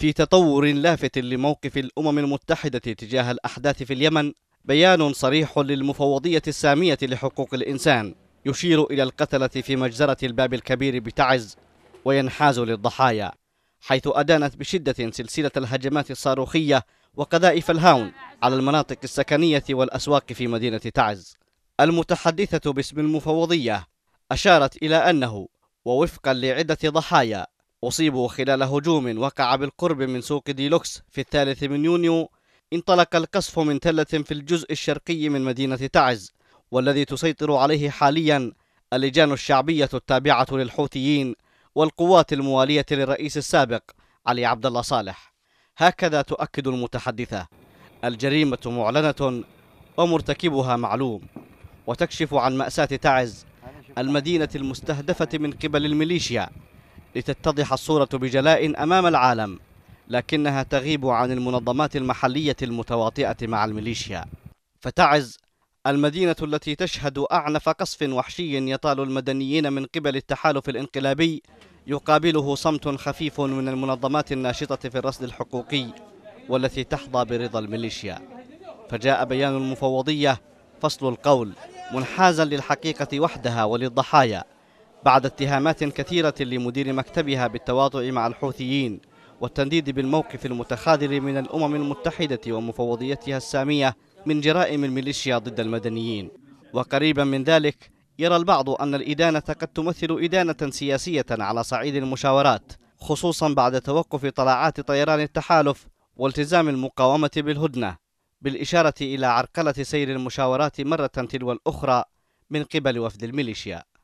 في تطور لافت لموقف الأمم المتحدة تجاه الأحداث في اليمن بيان صريح للمفوضية السامية لحقوق الإنسان يشير إلى القتلة في مجزرة الباب الكبير بتعز وينحاز للضحايا حيث أدانت بشدة سلسلة الهجمات الصاروخية وقذائف الهاون على المناطق السكنية والأسواق في مدينة تعز المتحدثة باسم المفوضية أشارت إلى أنه ووفقا لعدة ضحايا أصيبوا خلال هجوم وقع بالقرب من سوق ديلوكس في الثالث من يونيو انطلق القصف من تلة في الجزء الشرقي من مدينة تعز والذي تسيطر عليه حاليا اللجان الشعبية التابعة للحوثيين والقوات الموالية للرئيس السابق علي عبد الله صالح هكذا تؤكد المتحدثة الجريمة معلنة ومرتكبها معلوم وتكشف عن مأساة تعز المدينة المستهدفة من قبل الميليشيا لتتضح الصورة بجلاء أمام العالم لكنها تغيب عن المنظمات المحلية المتواطئة مع الميليشيا فتعز المدينة التي تشهد أعنف قصف وحشي يطال المدنيين من قبل التحالف الانقلابي يقابله صمت خفيف من المنظمات الناشطة في الرصد الحقوقي والتي تحظى برضا الميليشيا فجاء بيان المفوضية فصل القول منحازا للحقيقة وحدها وللضحايا بعد اتهامات كثيرة لمدير مكتبها بالتواطؤ مع الحوثيين والتنديد بالموقف المتخاذل من الأمم المتحدة ومفوضيتها السامية من جرائم الميليشيا ضد المدنيين وقريبا من ذلك يرى البعض أن الإدانة قد تمثل إدانة سياسية على صعيد المشاورات خصوصا بعد توقف طلعات طيران التحالف والتزام المقاومة بالهدنة بالإشارة إلى عرقلة سير المشاورات مرة تلو الأخرى من قبل وفد الميليشيا